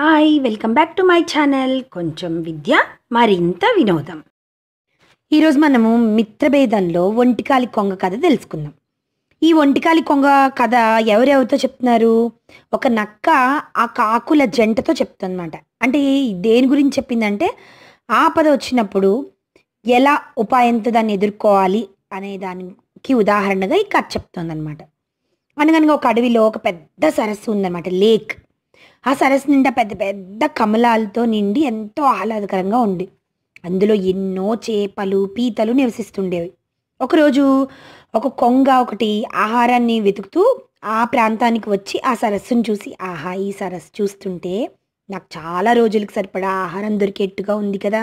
hi welcome back to my channel కొంచెం విద్య మరింత వినోదం ఈరోజు మనము మిత్రభేదంలో ఒంటికాలి కొంగ కథ తెలుసుకుందాం ఈ ఒంటికాలి కొంగ కథ ఎవరెవరితో చెప్తున్నారు ఒక నక్క ఆ కాకుల జంటతో చెప్తుందన్నమాట అంటే దేని గురించి చెప్పిందంటే ఆపద వచ్చినప్పుడు ఎలా ఉపాయంతో దాన్ని ఎదుర్కోవాలి అనే దానికి ఉదాహరణగా ఈ కథ చెప్తుందన్నమాట అనగనగా ఒక అడవిలో ఒక పెద్ద సరస్సు ఉందన్నమాట లేక్ ఆ సరస్సు నిండా పెద్ద పెద్ద కమలాలతో నిండి ఎంతో ఆహ్లాదకరంగా ఉంది అందులో ఎన్నో చేపలు పీతలు నివసిస్తుండేవి ఒకరోజు ఒక కొంగ ఒకటి ఆహారాన్ని వెతుకుతూ ఆ ప్రాంతానికి వచ్చి ఆ సరస్సును చూసి ఆహా ఈ సరస్సు చూస్తుంటే నాకు చాలా రోజులకు సరిపడా ఆహారం దొరికేట్టుగా ఉంది కదా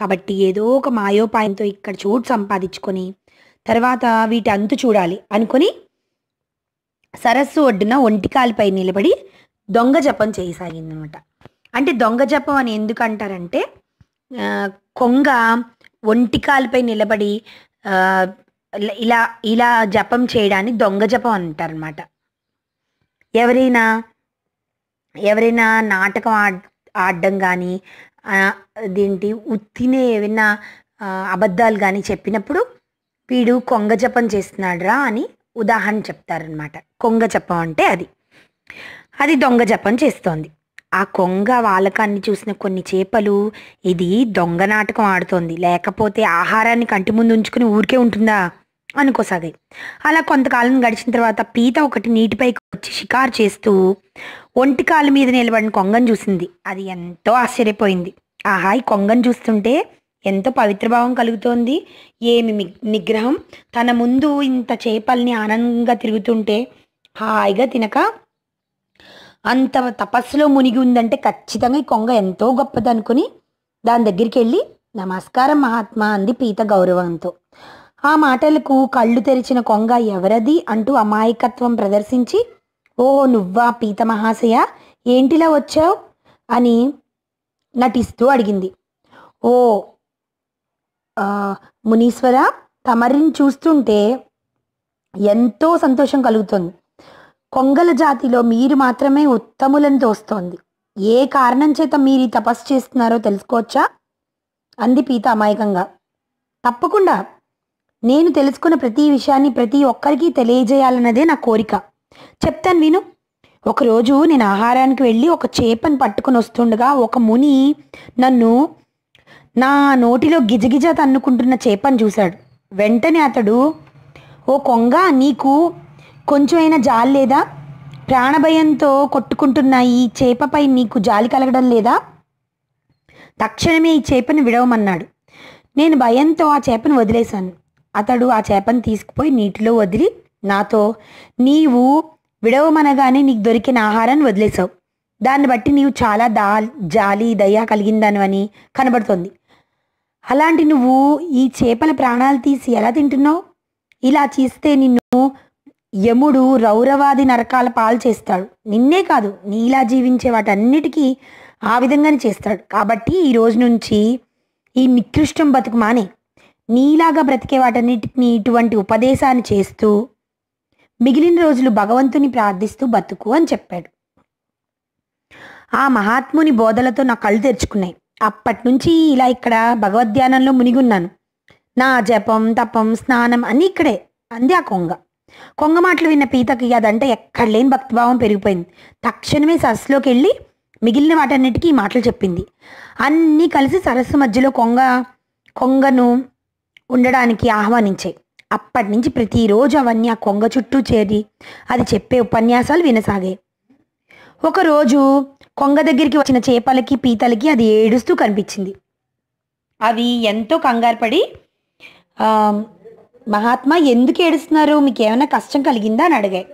కాబట్టి ఏదో ఒక మాయోపాయంతో ఇక్కడ చోటు సంపాదించుకొని తర్వాత వీటి అంతు చూడాలి అనుకొని సరస్సు ఒడ్డున ఒంటికాలపై నిలబడి దొంగ జపం అనమాట అంటే దొంగ జపం అని ఎందుకు అంటారంటే కొంగ ఒంటికాలపై నిలబడి ఇలా ఇలా జపం చేయడాన్ని దొంగ జపం అంటారనమాట ఎవరైనా ఎవరైనా నాటకం ఆడ్ ఆడడం కానీ అదేంటి ఉత్తినే ఏమైనా అబద్ధాలు కానీ చెప్పినప్పుడు వీడు కొంగ జపం చేస్తున్నాడురా అని ఉదాహరణ చెప్తారనమాట కొంగ జపం అంటే అది అది దొంగ జపం చేస్తోంది ఆ కొంగ వాలకాన్ని చూసిన కొన్ని చేపలు ఇది దొంగ నాటకం ఆడుతోంది లేకపోతే ఆహారాన్ని కంటి ముందు ఉంచుకుని ఊరికే ఉంటుందా అనుకోసాగాయి అలా కొంతకాలం గడిచిన తర్వాత పీత ఒకటి నీటిపైకి వచ్చి షికారు చేస్తూ ఒంటి కాలు మీద నిలబడిన కొంగను చూసింది అది ఎంతో ఆశ్చర్యపోయింది ఆహా ఈ కొంగను చూస్తుంటే ఎంతో పవిత్రభావం కలుగుతోంది ఏమి నిగ్రహం తన ముందు ఇంత చేపల్ని ఆనందంగా తిరుగుతుంటే హాయిగా తినక అంత తపస్సులో మునిగి ఉందంటే ఖచ్చితంగా ఈ కొంగ ఎంతో గొప్పదనుకుని దాని దగ్గరికి వెళ్ళి నమస్కారం మహాత్మా అంది పీత గౌరవంతో ఆ మాటలకు కళ్ళు తెరిచిన కొంగ ఎవరది అంటూ అమాయకత్వం ప్రదర్శించి ఓ నువ్వా పీత మహాశయ ఏంటిలా వచ్చావు అని నటిస్తూ అడిగింది ఓ మునీశ్వర తమరిని చూస్తుంటే ఎంతో సంతోషం కలుగుతుంది కొంగల జాతిలో మీరు మాత్రమే ఉత్తములని తోస్తోంది ఏ కారణం చేత మీరు ఈ తపస్సు చేస్తున్నారో తెలుసుకోవచ్చా అంది పీత అమాయకంగా తప్పకుండా నేను తెలుసుకున్న ప్రతి విషయాన్ని ప్రతి ఒక్కరికి తెలియజేయాలన్నదే నా కోరిక చెప్తాను విను ఒకరోజు నేను ఆహారానికి వెళ్ళి ఒక చేపను పట్టుకుని వస్తుండగా ఒక ముని నన్ను నా నోటిలో గిజగిజ తన్నుకుంటున్న చేపను చూశాడు వెంటనే అతడు ఓ కొంగ నీకు కొంచెమైనా జాలి లేదా ప్రాణభయంతో కొట్టుకుంటున్న ఈ చేపపై నీకు జాలి కలగడం లేదా తక్షణమే ఈ చేపను విడవమన్నాడు నేను భయంతో ఆ చేపను వదిలేశాను అతడు ఆ చేపను తీసుకుపోయి నీటిలో వదిలి నాతో నీవు విడవమనగానే నీకు దొరికిన ఆహారాన్ని వదిలేశావు దాన్ని బట్టి నీవు చాలా దా జాలి దయ కలిగిందాను అని కనబడుతోంది అలాంటి నువ్వు ఈ చేపల ప్రాణాలు తీసి ఎలా తింటున్నావు ఇలా చేస్తే నిన్ను యముడు రౌరవాది నరకాల పాలు చేస్తాడు నిన్నే కాదు నీలా జీవించే వాటన్నిటికీ ఆ విధంగానే చేస్తాడు కాబట్టి ఈ రోజు నుంచి ఈ నికృష్టం బతుకు మానే నీలాగా బ్రతికే వాటన్నిటిని ఇటువంటి ఉపదేశాన్ని చేస్తూ మిగిలిన రోజులు భగవంతుని ప్రార్థిస్తూ బతుకు అని చెప్పాడు ఆ మహాత్ముని బోధలతో నా కళ్ళు తెరుచుకున్నాయి అప్పటి నుంచి ఇలా ఇక్కడ భగవద్ధ్యానంలో మునిగున్నాను నా జపం తపం స్నానం అన్నీ ఇక్కడే అంది ఆ కొంగ కొంగ మాటలు విన్న పీతకి అదంటే ఎక్కడ లేని భక్తిభావం పెరిగిపోయింది తక్షణమే సరస్సులోకి వెళ్ళి మిగిలిన వాటన్నిటికీ ఈ మాటలు చెప్పింది అన్నీ కలిసి సరస్సు మధ్యలో కొంగ కొంగను ఉండడానికి ఆహ్వానించాయి అప్పటి నుంచి ప్రతిరోజు అవన్నీ ఆ కొంగ చుట్టూ చేరి అది చెప్పే ఉపన్యాసాలు వినసాగాయి ఒకరోజు కొంగ దగ్గరికి వచ్చిన చేపలకి పీతలకి అది ఏడుస్తూ కనిపించింది అవి ఎంతో కంగారు పడి మహాత్మా ఎందుకు ఏడుస్తున్నారు మీకు ఏమైనా కష్టం కలిగిందా అని అడిగాయి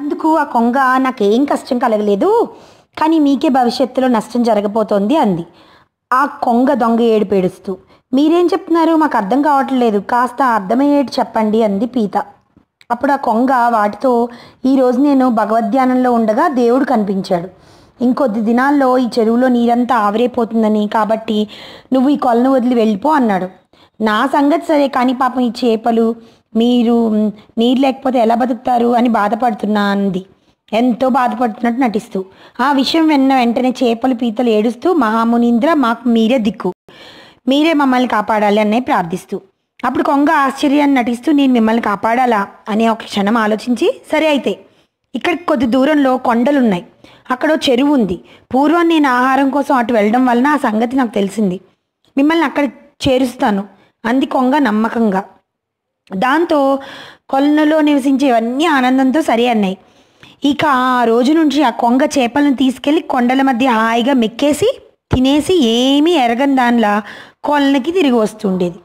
అందుకు ఆ కొంగ నాకేం కష్టం కలగలేదు కానీ మీకే భవిష్యత్తులో నష్టం జరగబోతోంది అంది ఆ కొంగ దొంగ ఏడు పేడుస్తూ మీరేం చెప్తున్నారు మాకు అర్థం కావట్లేదు కాస్త అర్థమయ్యేటి చెప్పండి అంది పీత అప్పుడు ఆ కొంగ వాటితో ఈరోజు నేను భగవద్ధ్యానంలో ఉండగా దేవుడు కనిపించాడు ఇంకొద్ది దినాల్లో ఈ చెరువులో నీరంతా ఆవిరైపోతుందని కాబట్టి నువ్వు ఈ కొలను వదిలి వెళ్ళిపో అన్నాడు నా సంగతి సరే కానీ పాపం ఈ చేపలు మీరు నీరు లేకపోతే ఎలా బతుకుతారు అని బాధపడుతున్నా అంది ఎంతో బాధపడుతున్నట్టు నటిస్తూ ఆ విషయం విన్న వెంటనే చేపలు పీతలు ఏడుస్తూ మహామునింద్ర మాకు మీరే దిక్కు మీరే మమ్మల్ని కాపాడాలి అనే ప్రార్థిస్తూ అప్పుడు కొంగ ఆశ్చర్యాన్ని నటిస్తూ నేను మిమ్మల్ని కాపాడాలా అనే ఒక క్షణం ఆలోచించి సరే అయితే ఇక్కడికి కొద్ది దూరంలో కొండలున్నాయి అక్కడ చెరువు ఉంది పూర్వం నేను ఆహారం కోసం అటు వెళ్ళడం వలన ఆ సంగతి నాకు తెలిసింది మిమ్మల్ని అక్కడ చేరుస్తాను అంది కొంగ నమ్మకంగా దాంతో కొలనులో నివసించేవన్నీ ఆనందంతో సరి అన్నాయి ఇక ఆ రోజు నుంచి ఆ కొంగ చేపలను తీసుకెళ్ళి కొండల మధ్య హాయిగా మెక్కేసి తినేసి ఏమీ ఎరగని దానిలా కొలనికి తిరిగి వస్తుండేది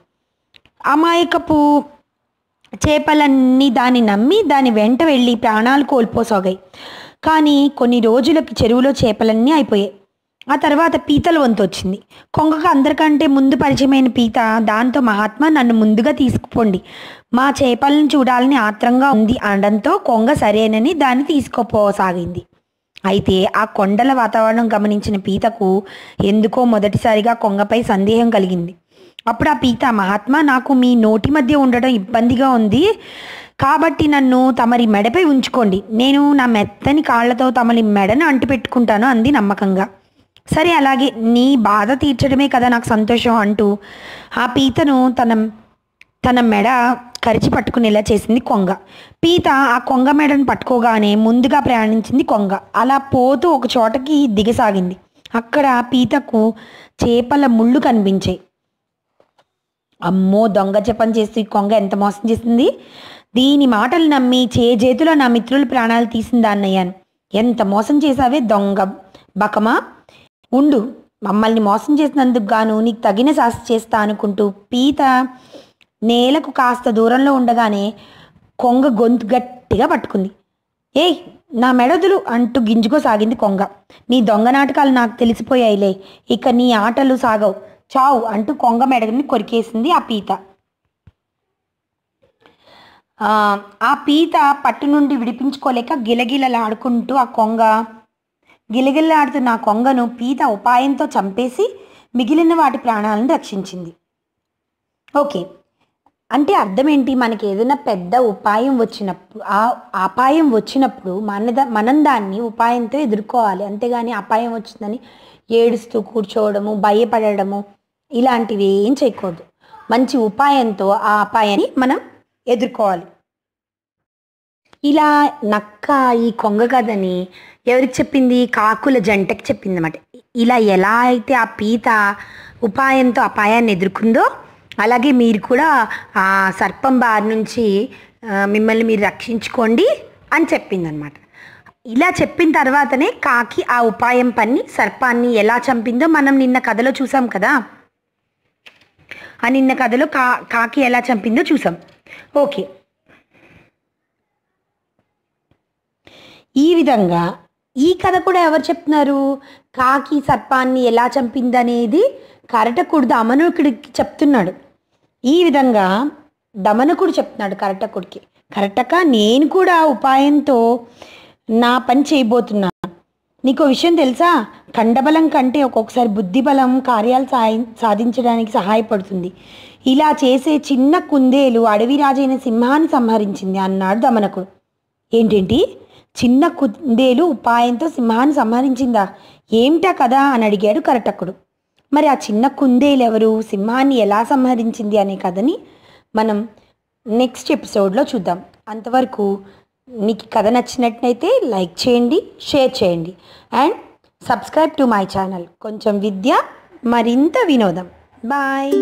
అమాయకపు చేపలన్నీ దాన్ని నమ్మి దాని వెంట వెళ్ళి ప్రాణాలు కోల్పోసాగాయి కానీ కొన్ని రోజులకి చెరువులో చేపలన్నీ అయిపోయాయి ఆ తర్వాత పీతల వంతు వచ్చింది కొంగకు అందరికంటే ముందు పరిచయమైన పీత దాంతో మహాత్మా నన్ను ముందుగా తీసుకుపోండి మా చేపలను చూడాలని ఆత్రంగా ఉంది అనడంతో కొంగ సరేనని దాన్ని తీసుకుపోసాగింది అయితే ఆ కొండల వాతావరణం గమనించిన పీతకు ఎందుకో మొదటిసారిగా కొంగపై సందేహం కలిగింది అప్పుడు ఆ పీత మహాత్మ నాకు మీ నోటి మధ్య ఉండడం ఇబ్బందిగా ఉంది కాబట్టి నన్ను తమరి మెడపై ఉంచుకోండి నేను నా మెత్తని కాళ్లతో తమరి మెడను అంటిపెట్టుకుంటాను అంది నమ్మకంగా సరే అలాగే నీ బాధ తీర్చడమే కదా నాకు సంతోషం అంటూ ఆ పీతను తన తన మెడ కరిచి పట్టుకునేలా చేసింది కొంగ పీత ఆ కొంగ మెడను పట్టుకోగానే ముందుగా ప్రయాణించింది కొంగ అలా పోతూ ఒక చోటకి దిగసాగింది అక్కడ పీతకు చేపల ముళ్ళు కనిపించాయి అమ్మో దొంగ జపం చేసి కొంగ ఎంత మోసం చేసింది దీని మాటలు నమ్మి చే చేతిలో నా మిత్రులు ప్రాణాలు తీసింది అన్నయ్యాను ఎంత మోసం చేశావే దొంగ బకమా ఉండు మమ్మల్ని మోసం చేసినందుకు గాను నీకు తగిన శాస్త్ర చేస్తా అనుకుంటూ పీత నేలకు కాస్త దూరంలో ఉండగానే కొంగ గొంతు గట్టిగా పట్టుకుంది ఏయ్ నా మెడదులు అంటూ గింజుకోసాగింది కొంగ నీ దొంగ నాటకాలు నాకు తెలిసిపోయాయిలే ఇక నీ ఆటలు సాగవు చావు అంటూ కొంగ మెడని కొరికేసింది ఆ పీత ఆ పీత పట్టు నుండి విడిపించుకోలేక గిలగిలలాడుకుంటూ ఆ కొంగ గిలగిలలాడుతున్న ఆ కొంగను పీత ఉపాయంతో చంపేసి మిగిలిన వాటి ప్రాణాలను రక్షించింది ఓకే అంటే అర్థం ఏంటి మనకి ఏదైనా పెద్ద ఉపాయం వచ్చినప్పుడు ఆ అపాయం వచ్చినప్పుడు మన మనం దాన్ని ఉపాయంతో ఎదుర్కోవాలి అంతేగాని అపాయం వచ్చిందని ఏడుస్తూ కూర్చోవడము భయపడము ఇలాంటివి ఏం చేయకూడదు మంచి ఉపాయంతో ఆ అపాయాన్ని మనం ఎదుర్కోవాలి ఇలా నక్క ఈ కొంగ కదని ఎవరికి చెప్పింది కాకుల జంటకి చెప్పింది అనమాట ఇలా ఎలా అయితే ఆ పీత ఉపాయంతో అపాయాన్ని ఎదుర్కొందో అలాగే మీరు కూడా ఆ సర్పం బారి నుంచి మిమ్మల్ని మీరు రక్షించుకోండి అని చెప్పిందనమాట ఇలా చెప్పిన తర్వాతనే కాకి ఆ ఉపాయం పని సర్పాన్ని ఎలా చంపిందో మనం నిన్న కథలో చూసాం కదా అని నిన్న కథలో కా కాకి ఎలా చంపిందో చూసాం ఓకే ఈ విధంగా ఈ కథ కూడా ఎవరు చెప్తున్నారు కాకి సర్పాన్ని ఎలా చంపిందనేది కరటకుడు దమనుకుడికి చెప్తున్నాడు ఈ విధంగా దమనకుడు చెప్తున్నాడు కరటకుడికి కరటక నేను కూడా ఉపాయంతో నా పని చేయబోతున్నాను నీకు విషయం తెలుసా కండబలం కంటే ఒక్కొక్కసారి బుద్ధిబలం కార్యాలు సాధించడానికి సహాయపడుతుంది ఇలా చేసే చిన్న కుందేలు అడవి రాజైన సింహాన్ని సంహరించింది అన్నాడు దమనకుడు ఏంటేంటి చిన్న కుందేలు ఉపాయంతో సింహాన్ని సంహరించిందా ఏమిటా కదా అని అడిగాడు కరటకుడు మరి ఆ చిన్న కుందేలు ఎవరు సింహాన్ని ఎలా సంహరించింది అనే కథని మనం నెక్స్ట్ ఎపిసోడ్లో చూద్దాం అంతవరకు మీకు కథ నచ్చినట్లయితే లైక్ చేయండి షేర్ చేయండి and subscribe to my channel కొంచెం విద్య మరింత వినోదం బాయ్